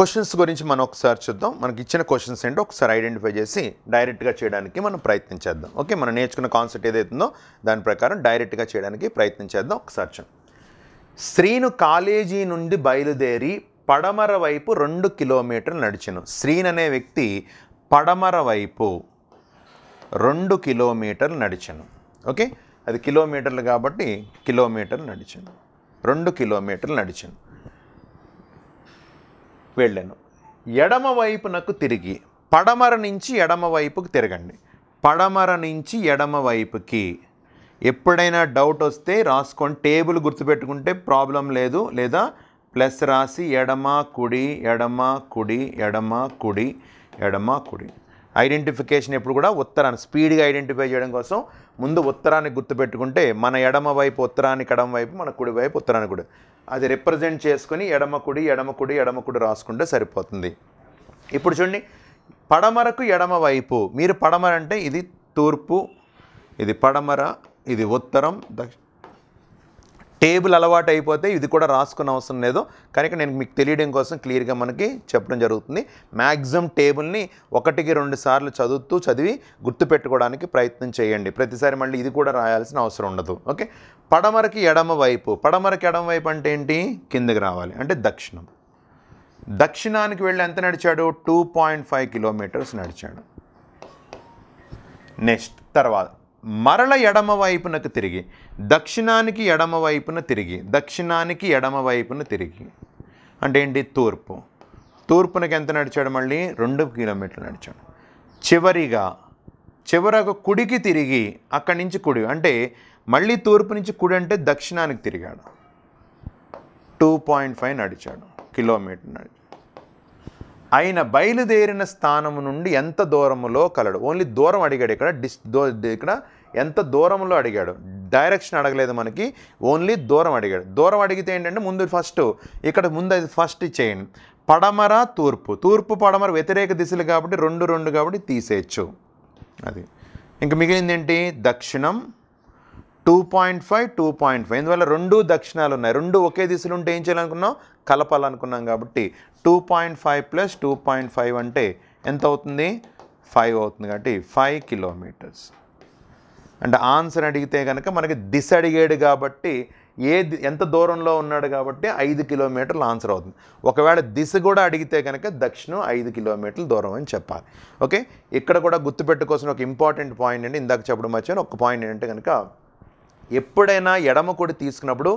questions గురించి మనం ఒకసారి చూద్దాం మనకి ఇచ్చిన క్వశ్చన్స్ ఏంటో ఒకసారి ఐడెంటిఫై చేసి డైరెక్ట్గా చేయడానికి మనం ప్రయత్నం చేద్దాం ఓకే మనం నేర్చుకున్న కాన్సెప్ట్ ఏదైతుందో దాని ప్రకారం డైరెక్ట్గా చేయడానికి ప్రయత్నం చేద్దాం ఒకసారి చూడండి శ్రీను కాలేజీ నుండి బయలుదేరి పడమర వైపు రెండు కిలోమీటర్లు నడిచను శ్రీన్ అనే వ్యక్తి పడమర వైపు రెండు కిలోమీటర్లు నడిచను ఓకే అది కిలోమీటర్లు కాబట్టి కిలోమీటర్లు నడిచాను రెండు కిలోమీటర్లు నడిచాను వెళ్ళాను నాకు తిరిగి పడమర నుంచి ఎడమవైపుకు తిరగండి పడమర నుంచి ఎడమవైపుకి ఎప్పుడైనా డౌట్ వస్తే రాసుకొని టేబుల్ గుర్తుపెట్టుకుంటే ప్రాబ్లం లేదు లేదా ప్లస్ రాసి ఎడమ కుడి ఎడమ కుడి ఎడమ కుడి ఎడమ కుడి ఐడెంటిఫికేషన్ ఎప్పుడు కూడా ఉత్తరాన్ని స్పీడ్గా ఐడెంటిఫై చేయడం కోసం ముందు ఉత్తరాన్ని గుర్తుపెట్టుకుంటే మన ఎడమ వైపు ఉత్తరానికి ఎడమ వైపు మన కుడి వైపు ఉత్తరానికి కుడి అది రిప్రజెంట్ చేసుకుని ఎడమకుడి ఎడమకుడి ఎడమకుడి రాసుకుంటే సరిపోతుంది ఇప్పుడు చూడండి పడమరకు ఎడమ వైపు మీరు పడమర అంటే ఇది తూర్పు ఇది పడమర ఇది ఉత్తరం దక్షిణ టేబుల్ అలవాటు అయిపోతే ఇది కూడా రాసుకున్న అవసరం లేదు కనుక నేను మీకు తెలియడం కోసం క్లియర్గా మనకి చెప్పడం జరుగుతుంది మ్యాక్సిమం టేబుల్ని ఒకటికి రెండు సార్లు చదువుతూ చదివి గుర్తుపెట్టుకోవడానికి ప్రయత్నం చేయండి ప్రతిసారి మళ్ళీ ఇది కూడా రాయాల్సిన అవసరం ఉండదు ఓకే పడమరకి ఎడమ వైపు పడమరకి ఎడమ వైపు అంటే ఏంటి కిందకి రావాలి అంటే దక్షిణం దక్షిణానికి వెళ్ళి ఎంత నడిచాడు టూ పాయింట్ ఫైవ్ కిలోమీటర్స్ నడిచాడు నెక్స్ట్ తర్వాత మరల ఎడమ వైపునకు తిరిగి దక్షిణానికి ఎడమ వైపున తిరిగి దక్షిణానికి ఎడమ వైపున తిరిగి అంటే ఏంటి తూర్పు తూర్పునకి ఎంత నడిచాడు మళ్ళీ రెండు కిలోమీటర్లు నడిచాడు చివరిగా చివరకు కుడికి తిరిగి అక్కడి నుంచి కుడి అంటే మళ్ళీ తూర్పు నుంచి కుడి అంటే దక్షిణానికి తిరిగాడు టూ పాయింట్ ఫైవ్ నడిచాడు కిలోమీటర్ నడిచాడు ఆయన బయలుదేరిన స్థానం నుండి ఎంత దూరంలో కలడు ఓన్లీ దూరం అడిగాడు ఇక్కడ డిస్ దో ఇక్కడ ఎంత దూరంలో అడిగాడు డైరెక్షన్ అడగలేదు మనకి ఓన్లీ దూరం అడిగాడు దూరం అడిగితే ఏంటంటే ముందు ఫస్ట్ ఇక్కడ ముందు అది ఫస్ట్ చేయండి పడమర తూర్పు తూర్పు పడమర వ్యతిరేక దిశలు కాబట్టి రెండు రెండు కాబట్టి తీసేయచ్చు అది ఇంక మిగిలింది ఏంటి దక్షిణం two point five two point five ఇందువల్ల రెండు దక్షిణాలు ఉన్నాయి రెండు ఒకే దిశలు ఉంటే ఏం చేయాలనుకున్నాం కలపాలనుకున్నాం కాబట్టి two point five plus two point five అంటే ఎంత అవుతుంది ఫైవ్ అవుతుంది కాబట్టి ఫైవ్ కిలోమీటర్స్ అంటే ఆన్సర్ అడిగితే కనుక మనకి దిశ అడిగాడు కాబట్టి ఏ ఎంత దూరంలో ఉన్నాడు కాబట్టి ఐదు కిలోమీటర్లు ఆన్సర్ అవుతుంది ఒకవేళ దిశ కూడా అడిగితే కనుక దక్షిణం ఐదు కిలోమీటర్లు దూరం అని చెప్పాలి ఓకే ఇక్కడ కూడా గుర్తుపెట్టుకోసిన ఒక ఇంపార్టెంట్ పాయింట్ అండి ఇందాక చెప్పడం వచ్చాను ఒక పాయింట్ ఏంటంటే కనుక ఎప్పుడైనా ఎడమ కొడి తీసుకున్నప్పుడు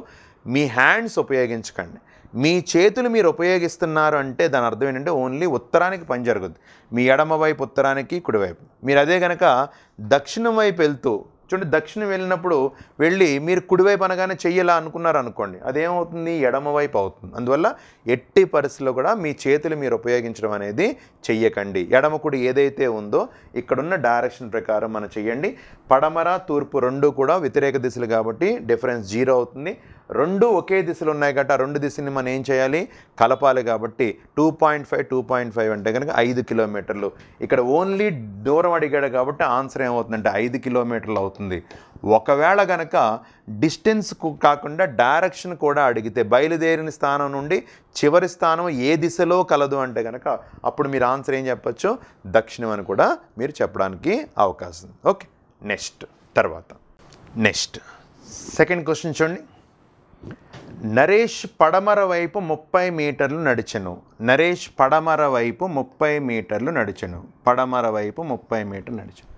మీ హ్యాండ్స్ ఉపయోగించకండి మీ చేతులు మీరు ఉపయోగిస్తున్నారు అంటే దాని అర్థం ఏంటంటే ఓన్లీ ఉత్తరానికి పని జరుగుద్ది మీ ఎడమ వైపు ఉత్తరానికి కుడివైపు మీరు అదే కనుక దక్షిణం వైపు వెళ్తూ చూడండి దక్షిణం వెళ్ళినప్పుడు వెళ్ళి మీరు కుడివైపు అనగానే చెయ్యాలా అనుకున్నారు అనుకోండి అదేమవుతుంది ఎడమవైపు అవుతుంది అందువల్ల ఎట్టి పరిస్థితిలో కూడా మీ చేతులు మీరు ఉపయోగించడం అనేది చెయ్యకండి ఎడమ కుడి ఏదైతే ఉందో ఇక్కడున్న డైరెక్షన్ ప్రకారం మనం చెయ్యండి పడమర తూర్పు రెండు కూడా వ్యతిరేక దిశలు కాబట్టి డిఫరెన్స్ జీరో అవుతుంది రెండు ఒకే దిశలు ఉన్నాయి గట రెండు దిశని మనం ఏం చేయాలి కలపాలి కాబట్టి two point five two point five అంటే కనుక ఐదు కిలోమీటర్లు ఇక్కడ ఓన్లీ దూరం అడిగాడు కాబట్టి ఆన్సర్ ఏమవుతుందంటే ఐదు కిలోమీటర్లు అవుతుంది ఒకవేళ కనుక డిస్టెన్స్ కాకుండా డైరెక్షన్ కూడా అడిగితే బయలుదేరిన స్థానం నుండి చివరి స్థానం ఏ దిశలో కలదు అంటే కనుక అప్పుడు మీరు ఆన్సర్ ఏం చెప్పచ్చు దక్షిణం అని కూడా మీరు చెప్పడానికి అవకాశం ఓకే నెక్స్ట్ తర్వాత నెక్స్ట్ సెకండ్ క్వశ్చన్ చూడండి నరేష్ పడమర వైపు ముప్పై మీటర్లు నడిచను నరేష్ పడమర వైపు ముప్పై మీటర్లు నడిచను పడమర వైపు ముప్పై మీటర్లు నడిచను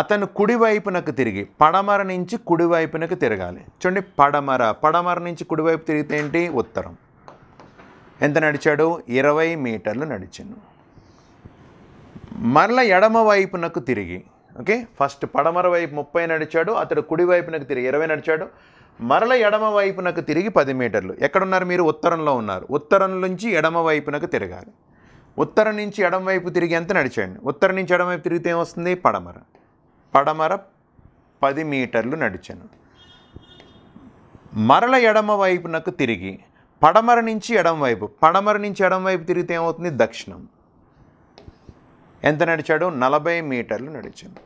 అతను కుడివైపునకు తిరిగి పడమర నుంచి కుడివైపునకు తిరగాలి చూడండి పడమర పడమర నుంచి కుడివైపు తిరిగితే ఏంటి ఉత్తరం ఎంత నడిచాడు ఇరవై మీటర్లు నడిచాను మరల ఎడమ వైపునకు తిరిగి ఓకే ఫస్ట్ పడమర వైపు ముప్పై నడిచాడు అతడు కుడివైపునకు తిరిగి ఇరవై నడిచాడు మరల ఎడమ వైపునకు తిరిగి పది మీటర్లు ఎక్కడున్నారు మీరు ఉత్తరంలో ఉన్నారు ఉత్తరం నుంచి ఎడమ వైపునకు తిరగాలి ఉత్తరం నుంచి ఎడమ వైపు తిరిగి ఎంత నడిచండి ఉత్తరం నుంచి ఎడమ వైపు తిరిగితే ఏమొస్తుంది పడమర పడమర పది మీటర్లు నడిచాను మరల ఎడమ వైపునకు తిరిగి పడమర నుంచి ఎడమ వైపు పడమర నుంచి ఎడమ వైపు తిరిగితే ఏమవుతుంది దక్షిణం ఎంత నడిచాడు నలభై మీటర్లు నడిచాను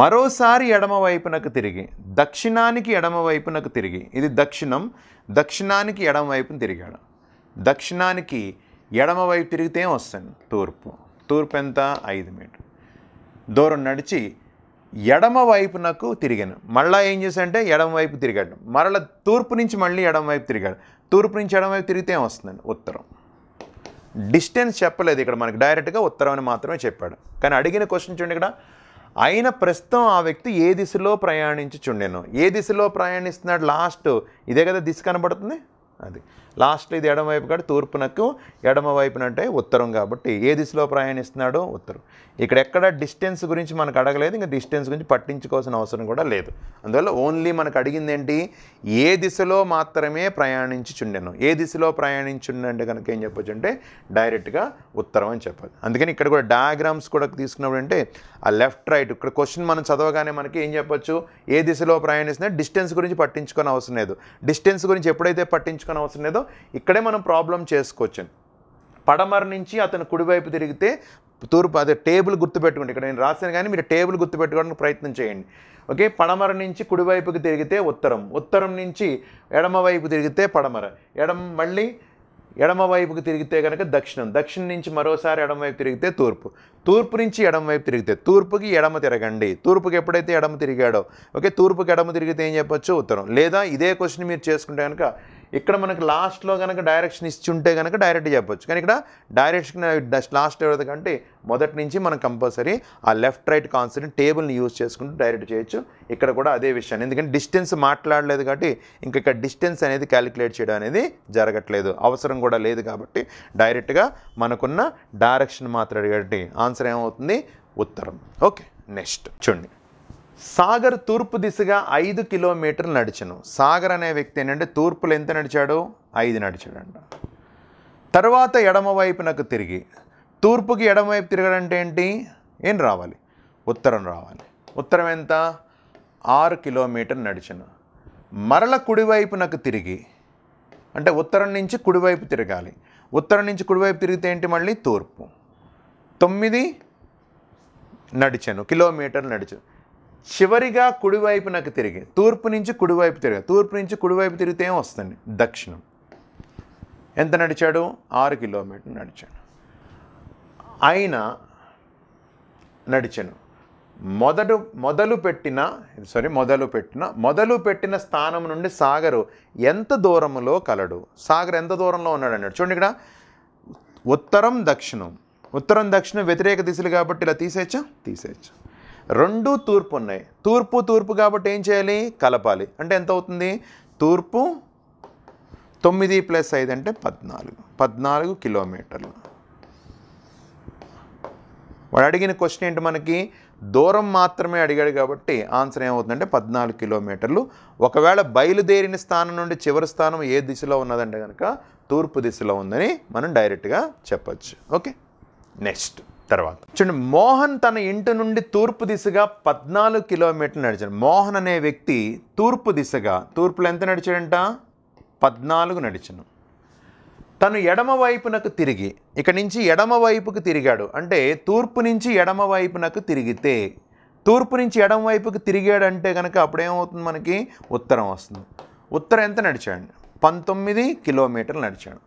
మరోసారి ఎడమవైపునకు తిరిగి దక్షిణానికి ఎడమవైపునకు తిరిగి ఇది దక్షిణం దక్షిణానికి ఎడమవైపున తిరిగాడు దక్షిణానికి ఎడమవైపు తిరిగితే వస్తాను తూర్పు తూర్పు ఎంత ఐదు మీటర్ దూరం నడిచి ఎడమవైపునకు తిరిగాను మళ్ళీ ఏం చేశానంటే ఎడమవైపు తిరిగాడు మరలా తూర్పు నుంచి మళ్ళీ ఎడమవైపు తిరిగాడు తూర్పు నుంచి ఎడమవైపు తిరిగితే వస్తుందండి ఉత్తరం డిస్టెన్స్ చెప్పలేదు ఇక్కడ మనకి డైరెక్ట్గా ఉత్తరం అని మాత్రమే చెప్పాడు కానీ అడిగిన క్వశ్చన్ చూడండి ఇక్కడ అయిన ప్రస్తుతం ఆ వ్యక్తి ఏ దిశలో ప్రయాణించుచుండెను ఏ దిశలో ప్రయాణిస్తున్నాడు లాస్ట్ ఇదే కదా దిశ కనబడుతుంది అది లాస్ట్లో ఇది ఎడమవైపు కాబట్టి తూర్పునకు ఎడమవైపున అంటే ఉత్తరం కాబట్టి ఏ దిశలో ప్రయాణిస్తున్నాడో ఉత్తరం ఇక్కడ ఎక్కడ డిస్టెన్స్ గురించి మనకు అడగలేదు ఇంకా డిస్టెన్స్ గురించి పట్టించుకోవాల్సిన అవసరం కూడా లేదు అందువల్ల ఓన్లీ మనకు అడిగింది ఏంటి ఏ దిశలో మాత్రమే చుండెను ఏ దిశలో ప్రయాణించుండంటే కనుక ఏం చెప్పొచ్చు అంటే డైరెక్ట్గా ఉత్తరం అని చెప్పాలి అందుకని ఇక్కడ కూడా డయాగ్రామ్స్ కూడా తీసుకున్నప్పుడు అంటే ఆ లెఫ్ట్ రైట్ ఇక్కడ క్వశ్చన్ మనం చదవగానే మనకి ఏం చెప్పొచ్చు ఏ దిశలో ప్రయాణిస్తున్నా డిస్టెన్స్ గురించి పట్టించుకోని అవసరం లేదు డిస్టెన్స్ గురించి ఎప్పుడైతే పట్టించుకో చేసుకుని అవసరం లేదో ఇక్కడే మనం ప్రాబ్లం చేసుకోవచ్చు పడమర నుంచి అతను కుడివైపు తిరిగితే తూర్పు అదే టేబుల్ గుర్తుపెట్టుకోండి ఇక్కడ నేను రాశాను కానీ మీరు టేబుల్ గుర్తుపెట్టుకోవడానికి ప్రయత్నం చేయండి ఓకే పడమర నుంచి కుడివైపుకి తిరిగితే ఉత్తరం ఉత్తరం నుంచి ఎడమవైపు తిరిగితే పడమర ఎడమ మళ్ళీ ఎడమవైపుకి తిరిగితే కనుక దక్షిణం దక్షిణం నుంచి మరోసారి ఎడమవైపు తిరిగితే తూర్పు తూర్పు నుంచి ఎడమవైపు తిరిగితే తూర్పుకి ఎడమ తిరగండి తూర్పుకి ఎప్పుడైతే ఎడమ తిరిగాడో ఓకే తూర్పుకి ఎడమ తిరిగితే ఏం చెప్పొచ్చు ఉత్తరం లేదా ఇదే క్వశ్చన్ మీరు చేసుకుంటే కనుక ఇక్కడ మనకు లాస్ట్లో కనుక డైరెక్షన్ ఇచ్చి ఉంటే కనుక డైరెక్ట్ చెప్పొచ్చు కానీ ఇక్కడ డైరెక్షన్ లాస్ట్ ఎవరి కంటే మొదటి నుంచి మనం కంపల్సరీ ఆ లెఫ్ట్ రైట్ కాన్సెప్ట్ టేబుల్ని యూజ్ చేసుకుంటూ డైరెక్ట్ చేయొచ్చు ఇక్కడ కూడా అదే విషయాన్ని ఎందుకంటే డిస్టెన్స్ మాట్లాడలేదు కాబట్టి ఇంక ఇక్కడ డిస్టెన్స్ అనేది క్యాలిక్యులేట్ చేయడం అనేది జరగట్లేదు అవసరం కూడా లేదు కాబట్టి డైరెక్ట్గా మనకున్న డైరెక్షన్ మాత్రం కాబట్టి ఆన్సర్ ఏమవుతుంది ఉత్తరం ఓకే నెక్స్ట్ చూడండి సాగర్ తూర్పు దిశగా ఐదు కిలోమీటర్లు నడిచను సాగర్ అనే వ్యక్తి ఏంటంటే తూర్పులు ఎంత నడిచాడు ఐదు నడిచాడంట తర్వాత ఎడమవైపునకు తిరిగి తూర్పుకి ఎడమవైపు తిరగడంటే ఏంటి ఏం రావాలి ఉత్తరం రావాలి ఉత్తరం ఎంత ఆరు కిలోమీటర్ నడిచను మరల కుడివైపునకు తిరిగి అంటే ఉత్తరం నుంచి కుడివైపు తిరగాలి ఉత్తరం నుంచి కుడివైపు తిరిగితే ఏంటి మళ్ళీ తూర్పు తొమ్మిది నడిచాను కిలోమీటర్లు నడిచాను చివరిగా కుడివైపు నాకు తిరిగి తూర్పు నుంచి కుడివైపు తిరిగి తూర్పు నుంచి కుడివైపు తిరిగితే ఏం వస్తుంది దక్షిణం ఎంత నడిచాడు ఆరు కిలోమీటర్లు నడిచాడు ఆయన నడిచాను మొదటి మొదలు పెట్టిన సారీ మొదలు పెట్టిన మొదలు పెట్టిన స్థానం నుండి సాగరు ఎంత దూరంలో కలడు సాగర్ ఎంత దూరంలో ఉన్నాడు అన్నాడు చూడండి ఇక్కడ ఉత్తరం దక్షిణం ఉత్తరం దక్షిణం వ్యతిరేక దిశలు కాబట్టి ఇలా తీసేచ్చా తీసేచ్చా రెండు తూర్పు ఉన్నాయి తూర్పు తూర్పు కాబట్టి ఏం చేయాలి కలపాలి అంటే ఎంత అవుతుంది తూర్పు తొమ్మిది ప్లస్ ఐదు అంటే పద్నాలుగు పద్నాలుగు కిలోమీటర్లు వాడు అడిగిన క్వశ్చన్ ఏంటి మనకి దూరం మాత్రమే అడిగాడు కాబట్టి ఆన్సర్ ఏమవుతుందంటే పద్నాలుగు కిలోమీటర్లు ఒకవేళ బయలుదేరిన స్థానం నుండి చివరి స్థానం ఏ దిశలో ఉన్నదంటే కనుక తూర్పు దిశలో ఉందని మనం డైరెక్ట్గా చెప్పచ్చు ఓకే నెక్స్ట్ తర్వాత చూడండి మోహన్ తన ఇంటి నుండి తూర్పు దిశగా పద్నాలుగు కిలోమీటర్లు నడిచాడు మోహన్ అనే వ్యక్తి తూర్పు దిశగా తూర్పులో ఎంత నడిచాడంట పద్నాలుగు నడిచను తను ఎడమవైపునకు తిరిగి ఇక్కడి నుంచి ఎడమవైపుకు తిరిగాడు అంటే తూర్పు నుంచి ఎడమవైపునకు తిరిగితే తూర్పు నుంచి తిరిగాడు తిరిగాడంటే కనుక అప్పుడేమవుతుంది మనకి ఉత్తరం వస్తుంది ఉత్తరం ఎంత నడిచాడు పంతొమ్మిది కిలోమీటర్లు నడిచాడు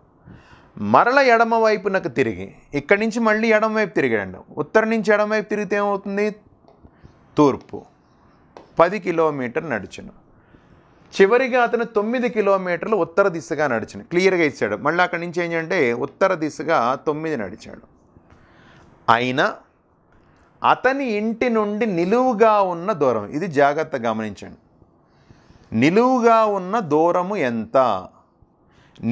మరల ఎడమ వైపునకు తిరిగి ఇక్కడి నుంచి మళ్ళీ ఎడమ వైపు తిరిగాడు ఉత్తరం నుంచి ఎడమ వైపు తిరిగితే ఏమవుతుంది తూర్పు పది కిలోమీటర్ నడిచను చివరిగా అతను తొమ్మిది కిలోమీటర్లు ఉత్తర దిశగా నడిచాను క్లియర్గా ఇచ్చాడు మళ్ళీ అక్కడి నుంచి ఏంటంటే ఉత్తర దిశగా తొమ్మిది నడిచాడు అయినా అతని ఇంటి నుండి నిలువుగా ఉన్న దూరం ఇది జాగ్రత్త గమనించండి నిలువుగా ఉన్న దూరము ఎంత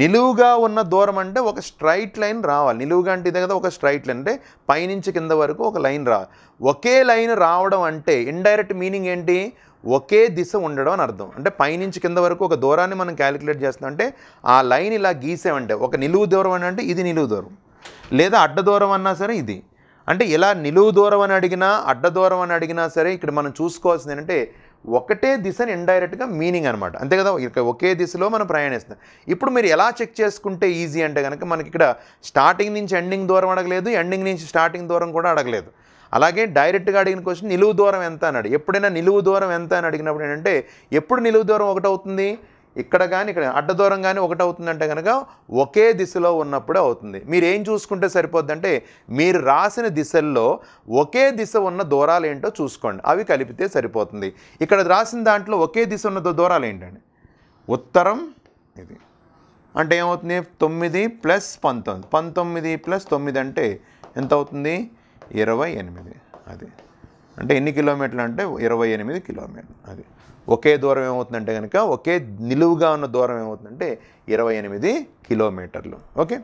నిలువుగా ఉన్న దూరం అంటే ఒక స్ట్రైట్ లైన్ రావాలి నిలువుగా అంటే ఇదే కదా ఒక స్ట్రైట్ లైన్ అంటే పైనుంచి కింద వరకు ఒక లైన్ రావాలి ఒకే లైన్ రావడం అంటే ఇండైరెక్ట్ మీనింగ్ ఏంటి ఒకే దిశ ఉండడం అని అర్థం అంటే పైనుంచి కింద వరకు ఒక దూరాన్ని మనం క్యాలిక్యులేట్ చేస్తున్నాం అంటే ఆ లైన్ ఇలా గీసేవంటే ఒక నిలువు దూరం అని అంటే ఇది నిలువు దూరం లేదా అడ్డ దూరం అన్నా సరే ఇది అంటే ఇలా నిలువు దూరం అని అడిగినా అడ్డ దూరం అని అడిగినా సరే ఇక్కడ మనం చూసుకోవాల్సింది ఏంటంటే ఒకటే దిశని ఇండైరెక్ట్గా మీనింగ్ అనమాట అంతే కదా ఒకే దిశలో మనం ప్రయాణిస్తాం ఇప్పుడు మీరు ఎలా చెక్ చేసుకుంటే ఈజీ అంటే కనుక మనకి ఇక్కడ స్టార్టింగ్ నుంచి ఎండింగ్ దూరం అడగలేదు ఎండింగ్ నుంచి స్టార్టింగ్ దూరం కూడా అడగలేదు అలాగే డైరెక్ట్గా అడిగిన క్వశ్చన్ నిలువు దూరం ఎంత అని అడిగి ఎప్పుడైనా నిలువు దూరం ఎంత అని అడిగినప్పుడు ఏంటంటే ఎప్పుడు నిలువు దూరం ఒకటవుతుంది ఇక్కడ కానీ ఇక్కడ అడ్డదూరం కానీ ఒకటి అవుతుందంటే కనుక ఒకే దిశలో ఉన్నప్పుడే అవుతుంది మీరు ఏం చూసుకుంటే సరిపోద్దంటే మీరు రాసిన దిశల్లో ఒకే దిశ ఉన్న దూరాలు ఏంటో చూసుకోండి అవి కలిపితే సరిపోతుంది ఇక్కడ రాసిన దాంట్లో ఒకే దిశ ఉన్న దూరాలు ఏంటండి ఉత్తరం ఇది అంటే ఏమవుతుంది తొమ్మిది ప్లస్ పంతొమ్మిది పంతొమ్మిది ప్లస్ తొమ్మిది అంటే ఎంత అవుతుంది ఇరవై ఎనిమిది అది అంటే ఎన్ని కిలోమీటర్లు అంటే ఇరవై ఎనిమిది కిలోమీటర్లు అది ఒకే దూరం ఏమవుతుందంటే కనుక ఒకే నిలువుగా ఉన్న దూరం ఏమవుతుందంటే ఇరవై ఎనిమిది కిలోమీటర్లు ఓకే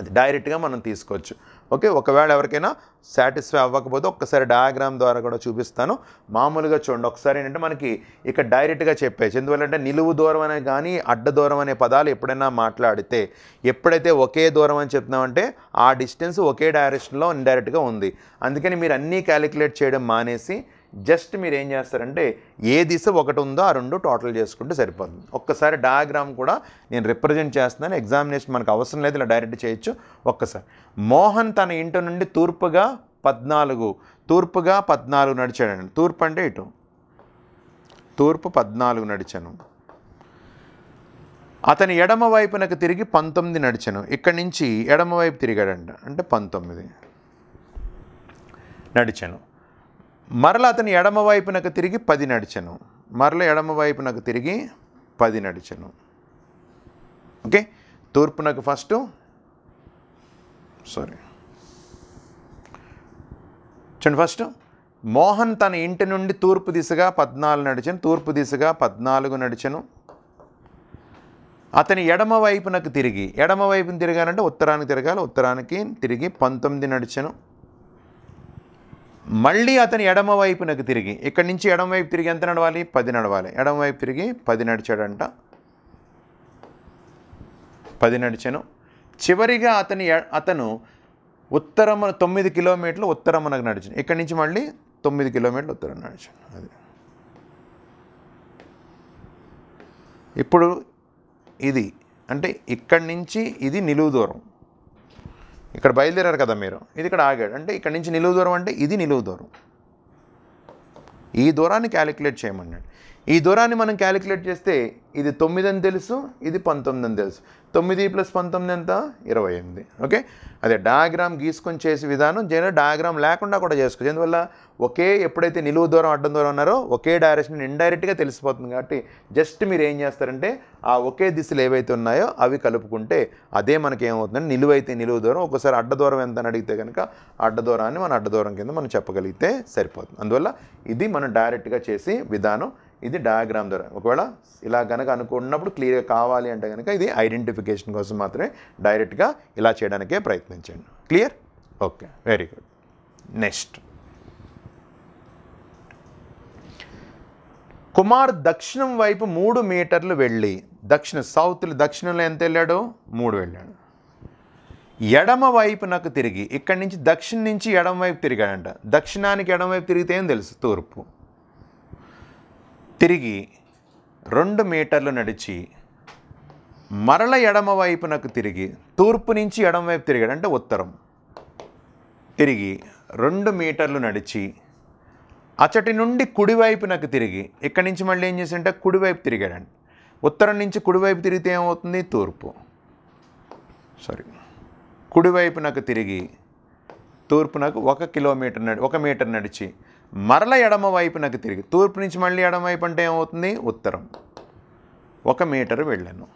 అది డైరెక్ట్గా మనం తీసుకోవచ్చు ఓకే ఒకవేళ ఎవరికైనా సాటిస్ఫై అవ్వకపోతే ఒక్కసారి డయాగ్రామ్ ద్వారా కూడా చూపిస్తాను మామూలుగా చూడండి ఒకసారి ఏంటంటే మనకి ఇక్కడ డైరెక్ట్గా చెప్పేసి ఎందువల్లంటే నిలువు దూరం అనే కానీ అడ్డ దూరం అనే పదాలు ఎప్పుడైనా మాట్లాడితే ఎప్పుడైతే ఒకే దూరం అని చెప్తున్నామంటే ఆ డిస్టెన్స్ ఒకే డైరెక్షన్లో ఇండైరెక్ట్గా ఉంది అందుకని మీరు అన్నీ క్యాలిక్యులేట్ చేయడం మానేసి జస్ట్ మీరు ఏం చేస్తారంటే ఏ దిశ ఒకటి ఉందో ఆ రెండు టోటల్ చేసుకుంటే సరిపోతుంది ఒక్కసారి డయాగ్రామ్ కూడా నేను రిప్రజెంట్ చేస్తున్నాను ఎగ్జామినేషన్ మనకు అవసరం లేదు ఇలా డైరెక్ట్ చేయొచ్చు ఒక్కసారి మోహన్ తన ఇంటి నుండి తూర్పుగా పద్నాలుగు తూర్పుగా పద్నాలుగు నడిచాడండి తూర్పు అంటే ఇటు తూర్పు పద్నాలుగు నడిచాను అతని ఎడమ వైపునకు తిరిగి పంతొమ్మిది నడిచాను ఇక్కడి నుంచి ఎడమ వైపు తిరిగాడంట అంటే పంతొమ్మిది నడిచాను మరల అతని ఎడమవైపునకు తిరిగి పది నడిచను మరల ఎడమవైపునకు తిరిగి పది నడిచను ఓకే తూర్పునకు ఫస్ట్ సారీ చూడండి ఫస్ట్ మోహన్ తన ఇంటి నుండి తూర్పు దిశగా పద్నాలుగు నడిచను తూర్పు దిశగా పద్నాలుగు నడిచను అతని ఎడమ వైపునకు తిరిగి ఎడమ తిరగాలంటే ఉత్తరానికి తిరగాలి ఉత్తరానికి తిరిగి పంతొమ్మిది నడిచను మళ్ళీ అతని ఎడమవైపునకు తిరిగి ఇక్కడి నుంచి ఎడమవైపు తిరిగి ఎంత నడవాలి పది నడవాలి ఎడమవైపు తిరిగి పది నడిచాడంట పది నడిచాను చివరిగా అతని అతను ఉత్తరమున తొమ్మిది కిలోమీటర్లు ఉత్తరమునకు నడిచాను ఇక్కడి నుంచి మళ్ళీ తొమ్మిది కిలోమీటర్లు ఉత్తరం నడిచాను అది ఇప్పుడు ఇది అంటే ఇక్కడి నుంచి ఇది నిలువు దూరం ఇక్కడ బయలుదేరారు కదా మీరు ఇది ఇక్కడ ఆగాడు అంటే ఇక్కడ నుంచి నిలువు దూరం అంటే ఇది నిలువు దూరం ఈ దూరాన్ని క్యాలిక్యులేట్ చేయమన్నాడు ఈ దూరాన్ని మనం క్యాలిక్యులేట్ చేస్తే ఇది తొమ్మిది అని తెలుసు ఇది పంతొమ్మిది అని తెలుసు తొమ్మిది ప్లస్ పంతొమ్మిది ఎంత ఇరవై ఎనిమిది ఓకే అదే డయాగ్రామ్ గీసుకొని చేసే విధానం జనరల్ డయాగ్రామ్ లేకుండా కూడా చేసుకోవచ్చు ఎందువల్ల ఒకే ఎప్పుడైతే నిలువు దూరం అడ్డం దూరం ఉన్నారో ఒకే డైరెక్షన్ ఇండైరెక్ట్గా తెలిసిపోతుంది కాబట్టి జస్ట్ మీరు ఏం చేస్తారంటే ఆ ఒకే దిశలు ఏవైతే ఉన్నాయో అవి కలుపుకుంటే అదే మనకి ఏమవుతుందంటే నిలువైతే నిలువు దూరం ఒకసారి అడ్డ దూరం ఎంత అని అడిగితే కనుక అడ్డ దూరాన్ని మన అడ్డ దూరం కింద మనం చెప్పగలిగితే సరిపోతుంది అందువల్ల ఇది మనం డైరెక్ట్గా చేసి విధానం ఇది డయాగ్రామ్ ద్వారా ఒకవేళ ఇలా కనుక అనుకున్నప్పుడు క్లియర్గా కావాలి అంటే కనుక ఇది ఐడెంటిఫికేషన్ కోసం మాత్రమే డైరెక్ట్గా ఇలా చేయడానికే ప్రయత్నించండి clear okay very good next Kumar దక్షిణం వైపు మూడు మీటర్లు వెళ్ళి దక్షిణ సౌత్లు దక్షిణంలో ఎంత వెళ్ళాడు మూడు వెళ్ళాడు ఎడమ నాకు తిరిగి ఇక్కడి నుంచి దక్షిణ నుంచి ఎడమ వైపు తిరిగాడంట దక్షిణానికి ఎడమ వైపు తిరిగితే ఏం తెలుసు తూర్పు తిరిగి రెండు మీటర్లు నడిచి మరల ఎడమ వైపునకు తిరిగి తూర్పు నుంచి ఎడమ వైపు తిరిగాడు అంటే ఉత్తరం తిరిగి రెండు మీటర్లు నడిచి అచటి నుండి కుడివైపునకు తిరిగి ఇక్కడి నుంచి మళ్ళీ ఏం చేసింటే కుడివైపు తిరిగాడండి ఉత్తరం నుంచి కుడివైపు తిరిగితే ఏమవుతుంది తూర్పు సారీ కుడివైపునకు తిరిగి తూర్పునకు ఒక కిలోమీటర్ నడి ఒక మీటర్ నడిచి మరల ఎడమ వైపునకు తిరిగి తూర్పు నుంచి మళ్ళీ ఎడమ వైపు అంటే ఏమవుతుంది ఉత్తరం ఒక మీటరు వెళ్ళాను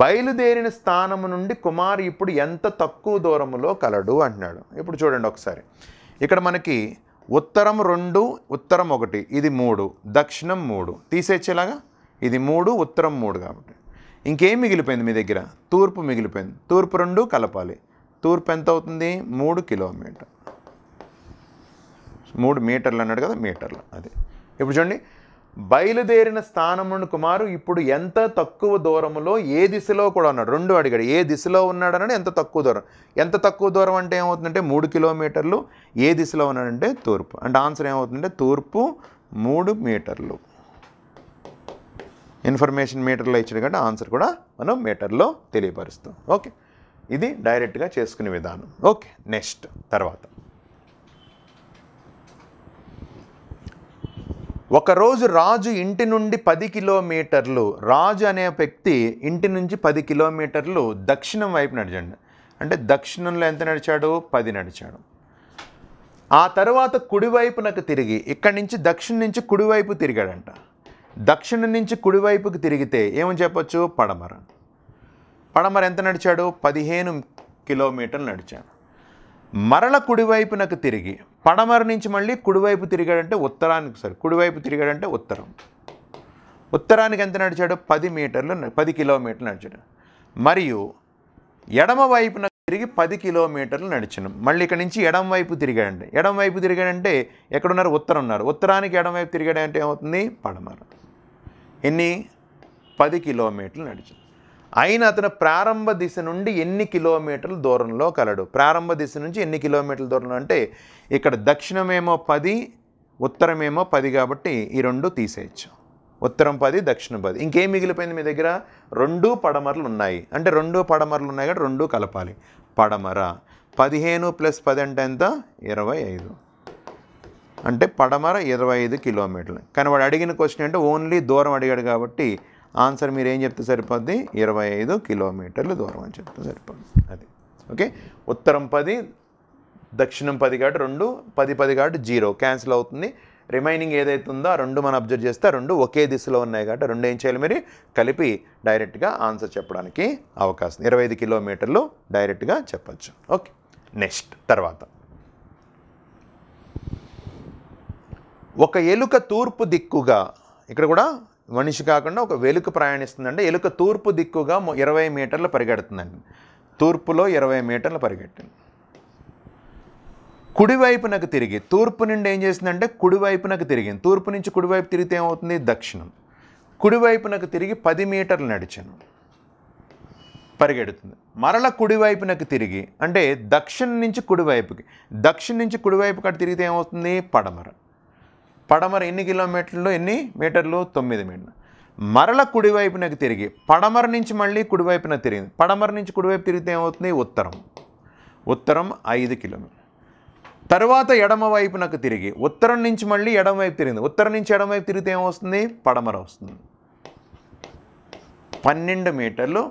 బయలుదేరిన స్థానము నుండి కుమారు ఇప్పుడు ఎంత తక్కువ దూరములో కలడు అంటున్నాడు ఇప్పుడు చూడండి ఒకసారి ఇక్కడ మనకి ఉత్తరం రెండు ఉత్తరం ఒకటి ఇది మూడు దక్షిణం మూడు తీసేచ్చేలాగా ఇది మూడు ఉత్తరం మూడు కాబట్టి ఇంకేం మిగిలిపోయింది మీ దగ్గర తూర్పు మిగిలిపోయింది తూర్పు రెండు కలపాలి తూర్పు ఎంత అవుతుంది మూడు కిలోమీటర్ మూడు మీటర్లు అన్నాడు కదా మీటర్లు అది ఇప్పుడు చూడండి బయలుదేరిన స్థానమును కుమారు ఇప్పుడు ఎంత తక్కువ దూరంలో ఏ దిశలో కూడా ఉన్నాడు రెండు అడిగాడు ఏ దిశలో ఉన్నాడనని ఎంత తక్కువ దూరం ఎంత తక్కువ దూరం అంటే ఏమవుతుందంటే మూడు కిలోమీటర్లు ఏ దిశలో ఉన్నాడంటే తూర్పు అంటే ఆన్సర్ ఏమవుతుందంటే తూర్పు మూడు మీటర్లు ఇన్ఫర్మేషన్ మీటర్లో ఇచ్చిన కంటే ఆన్సర్ కూడా మనం మీటర్లో తెలియపరుస్తాం ఓకే ఇది డైరెక్ట్గా చేసుకునే విధానం ఓకే నెక్స్ట్ తర్వాత ఒకరోజు రాజు ఇంటి నుండి పది కిలోమీటర్లు రాజు అనే వ్యక్తి ఇంటి నుంచి పది కిలోమీటర్లు దక్షిణం వైపు నడిచాడు అంటే దక్షిణంలో ఎంత నడిచాడు పది నడిచాడు ఆ తర్వాత కుడివైపునకు తిరిగి ఇక్కడి నుంచి దక్షిణం నుంచి కుడివైపు తిరిగాడంట దక్షిణం నుంచి కుడివైపుకి తిరిగితే ఏమని చెప్పొచ్చు పడమర పడమర ఎంత నడిచాడు పదిహేను కిలోమీటర్లు నడిచాడు మరల కుడివైపునకు తిరిగి పడమర నుంచి మళ్ళీ కుడివైపు తిరిగాడంటే ఉత్తరానికి సరే కుడివైపు తిరిగాడంటే ఉత్తరం ఉత్తరానికి ఎంత నడిచాడు పది మీటర్లు పది కిలోమీటర్లు నడిచాడు మరియు ఎడమ వైపున తిరిగి పది కిలోమీటర్లు నడిచాను మళ్ళీ ఇక్కడ నుంచి ఎడం వైపు తిరిగాడండి ఎడం వైపు తిరిగాడంటే ఎక్కడున్నారు ఉత్తరం ఉన్నారు ఉత్తరానికి ఎడం వైపు తిరిగాడంటే ఏమవుతుంది పడమర ఎన్ని పది కిలోమీటర్లు నడిచింది అయిన అతను ప్రారంభ దిశ నుండి ఎన్ని కిలోమీటర్ల దూరంలో కలడు ప్రారంభ దిశ నుంచి ఎన్ని కిలోమీటర్ల దూరంలో అంటే ఇక్కడ దక్షిణమేమో పది ఉత్తరమేమో పది కాబట్టి ఈ రెండు తీసేయచ్చు ఉత్తరం పది దక్షిణం పది ఇంకేం మిగిలిపోయింది మీ దగ్గర రెండు పడమరలు ఉన్నాయి అంటే రెండు పడమరలు ఉన్నాయి కాబట్టి రెండు కలపాలి పడమర పదిహేను ప్లస్ పది అంటే ఎంత ఇరవై ఐదు అంటే పడమర ఇరవై ఐదు కిలోమీటర్లు కానీ వాడు అడిగిన క్వశ్చన్ అంటే ఓన్లీ దూరం అడిగాడు కాబట్టి ఆన్సర్ మీరు ఏం చెప్తే సరిపోద్ది ఇరవై ఐదు కిలోమీటర్లు దూరం అని చెప్తే సరిపోద్ది అది ఓకే ఉత్తరం పది దక్షిణం పది కాబట్టి రెండు పది పది కాబట్టి జీరో క్యాన్సిల్ అవుతుంది రిమైనింగ్ ఏదైతే ఉందో రెండు మనం అబ్జర్వ్ చేస్తే రెండు ఒకే దిశలో ఉన్నాయి కాబట్టి రెండు ఏం చేయాలి మీరు కలిపి డైరెక్ట్గా ఆన్సర్ చెప్పడానికి అవకాశం ఇరవై ఐదు కిలోమీటర్లు డైరెక్ట్గా చెప్పచ్చు ఓకే నెక్స్ట్ తర్వాత ఒక ఎలుక తూర్పు దిక్కుగా ఇక్కడ కూడా మనిషి కాకుండా ఒక వెలుక ప్రయాణిస్తుందంటే ఎలుక తూర్పు దిక్కుగా ఇరవై మీటర్లు పరిగెడుతుందండి తూర్పులో ఇరవై మీటర్లు పరిగెట్టింది కుడివైపునకు తిరిగి తూర్పు నుండి ఏం చేసిందంటే కుడివైపునకు తిరిగింది తూర్పు నుంచి కుడివైపు తిరిగితే ఏమవుతుంది దక్షిణం కుడివైపునకు తిరిగి పది మీటర్లు నడిచాను పరిగెడుతుంది మరల కుడివైపునకు తిరిగి అంటే దక్షిణం నుంచి కుడివైపుకి దక్షిణం నుంచి కుడివైపు కట్టి తిరిగితే ఏమవుతుంది పడమర పడమర ఎన్ని కిలోమీటర్లు ఎన్ని మీటర్లు తొమ్మిది మీటర్లు మరల కుడివైపునకు తిరిగి పడమర నుంచి మళ్ళీ కుడివైపున తిరిగింది పడమర నుంచి కుడివైపు తిరిగితే ఏమవుతుంది ఉత్తరం ఉత్తరం ఐదు కిలోమీటర్ తరువాత ఎడమ వైపునకు తిరిగి ఉత్తరం నుంచి మళ్ళీ ఎడమ వైపు తిరిగింది ఉత్తరం నుంచి ఎడమ వైపు తిరిగితే ఏమొస్తుంది పడమర వస్తుంది పన్నెండు మీటర్లు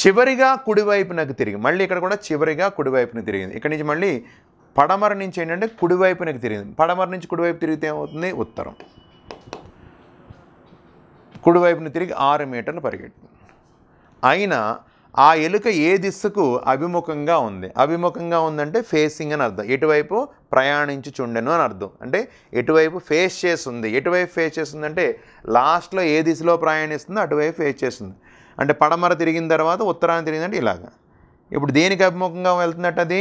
చివరిగా కుడివైపునకు తిరిగి మళ్ళీ ఇక్కడ కూడా చివరిగా కుడివైపున తిరిగింది ఇక్కడ నుంచి మళ్ళీ పడమర నుంచి ఏంటంటే కుడివైపునకి తిరిగింది పడమర నుంచి కుడివైపు తిరిగితే ఏమవుతుంది ఉత్తరం కుడివైపున తిరిగి ఆరు మీటర్లు పరిగెట్టింది అయినా ఆ ఎలుక ఏ దిశకు అభిముఖంగా ఉంది అభిముఖంగా ఉందంటే ఫేసింగ్ అని అర్థం ఎటువైపు చుండెను అని అర్థం అంటే ఎటువైపు ఫేస్ చేస్తుంది ఎటువైపు ఫేస్ చేస్తుందంటే లాస్ట్లో ఏ దిశలో ప్రయాణిస్తుందో అటువైపు ఫేస్ చేస్తుంది అంటే పడమర తిరిగిన తర్వాత ఉత్తరాన్ని తిరిగిందంటే ఇలాగ ఇప్పుడు దేనికి అభిముఖంగా వెళ్తున్నట్టు అది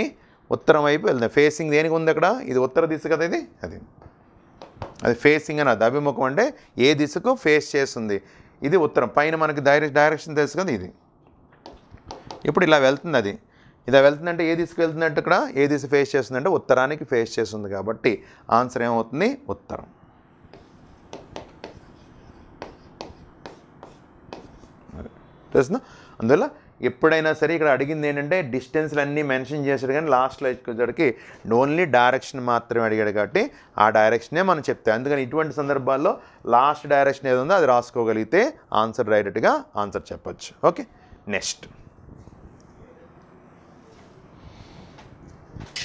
ఉత్తరం వైపు వెళ్తుంది ఫేసింగ్ దేనికి ఉంది అక్కడ ఇది ఉత్తర దిశ కదా ఇది అది అది ఫేసింగ్ అని అది అభిముఖం అంటే ఏ దిశకు ఫేస్ చేస్తుంది ఇది ఉత్తరం పైన మనకి డైరెక్ట్ డైరెక్షన్ తెలుసు కదా ఇది ఇప్పుడు ఇలా వెళ్తుంది అది ఇలా వెళ్తుందంటే ఏ దిశకు వెళ్తుందంటే ఇక్కడ ఏ దిశ ఫేస్ చేస్తుందంటే ఉత్తరానికి ఫేస్ చేస్తుంది కాబట్టి ఆన్సర్ ఏమవుతుంది ఉత్తరం తెలుసు అందువల్ల ఎప్పుడైనా సరే ఇక్కడ అడిగింది ఏంటంటే డిస్టెన్స్లు అన్నీ మెన్షన్ చేశారు కానీ లాస్ట్లో వచ్చేసరికి ఓన్లీ డైరెక్షన్ మాత్రమే అడిగాడు కాబట్టి ఆ డైరెక్షనే మనం చెప్తాం అందుకని ఇటువంటి సందర్భాల్లో లాస్ట్ డైరెక్షన్ ఏదో అది రాసుకోగలిగితే ఆన్సర్ డైరెక్ట్గా ఆన్సర్ చెప్పచ్చు ఓకే నెక్స్ట్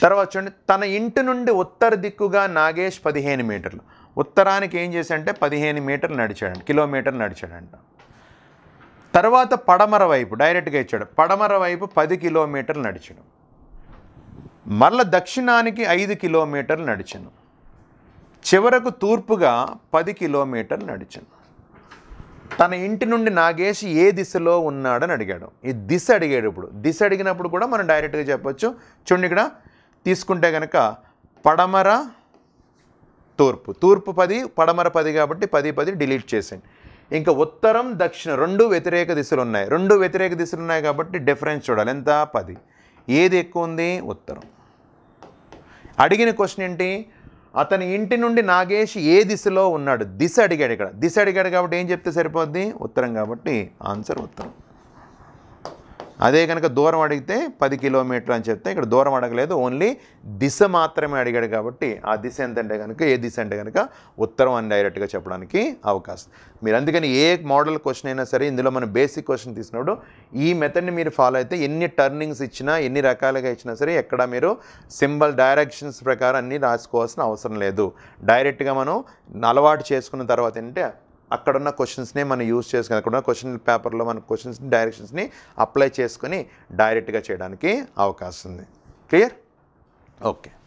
తర్వాత చూడండి తన ఇంటి నుండి ఉత్తర దిక్కుగా నాగేష్ పదిహేను మీటర్లు ఉత్తరానికి ఏం చేశాడంటే పదిహేను మీటర్లు నడిచాడు కిలోమీటర్లు నడిచాడంట తర్వాత పడమర వైపు డైరెక్ట్గా ఇచ్చాడు పడమర వైపు పది కిలోమీటర్లు నడిచాడు మళ్ళీ దక్షిణానికి ఐదు కిలోమీటర్లు నడిచాను చివరకు తూర్పుగా పది కిలోమీటర్లు నడిచాను తన ఇంటి నుండి నాగేసి ఏ దిశలో ఉన్నాడని అడిగాడు ఈ దిశ అడిగాడు ఇప్పుడు దిశ అడిగినప్పుడు కూడా మనం డైరెక్ట్గా చెప్పొచ్చు చూడండి ఇక్కడ తీసుకుంటే కనుక పడమర తూర్పు తూర్పు పది పడమర పది కాబట్టి పది పది డిలీట్ చేసేయండి ఇంకా ఉత్తరం దక్షిణ రెండు వ్యతిరేక దిశలు ఉన్నాయి రెండు వ్యతిరేక దిశలు ఉన్నాయి కాబట్టి డిఫరెన్స్ చూడాలి ఎంత పది ఏది ఎక్కువ ఉంది ఉత్తరం అడిగిన క్వశ్చన్ ఏంటి అతని ఇంటి నుండి నాగేష్ ఏ దిశలో ఉన్నాడు దిశ అడిగాడు ఇక్కడ దిశ అడిగాడు కాబట్టి ఏం చెప్తే సరిపోద్ది ఉత్తరం కాబట్టి ఆన్సర్ ఉత్తరం అదే కనుక దూరం అడిగితే పది కిలోమీటర్లు అని చెప్తే ఇక్కడ దూరం అడగలేదు ఓన్లీ దిశ మాత్రమే అడిగాడు కాబట్టి ఆ దిశ ఎంతంటే కనుక ఏ దిశ అంటే కనుక ఉత్తరం అని డైరెక్ట్గా చెప్పడానికి అవకాశం మీరు అందుకని ఏ మోడల్ క్వశ్చన్ అయినా సరే ఇందులో మనం బేసిక్ క్వశ్చన్ తీసినప్పుడు ఈ మెథడ్ని మీరు ఫాలో అయితే ఎన్ని టర్నింగ్స్ ఇచ్చినా ఎన్ని రకాలుగా ఇచ్చినా సరే ఎక్కడ మీరు సింబల్ డైరెక్షన్స్ ప్రకారం అన్నీ రాసుకోవాల్సిన అవసరం లేదు డైరెక్ట్గా మనం అలవాటు చేసుకున్న తర్వాత ఏంటంటే అక్కడున్న క్వశ్చన్స్ని మనం యూజ్ చేసుకుని అక్కడున్న క్వశ్చన్ పేపర్లో మన క్వశ్చన్స్ డైరెక్షన్స్ని అప్లై చేసుకొని డైరెక్ట్గా చేయడానికి అవకాశం ఉంది క్లియర్ ఓకే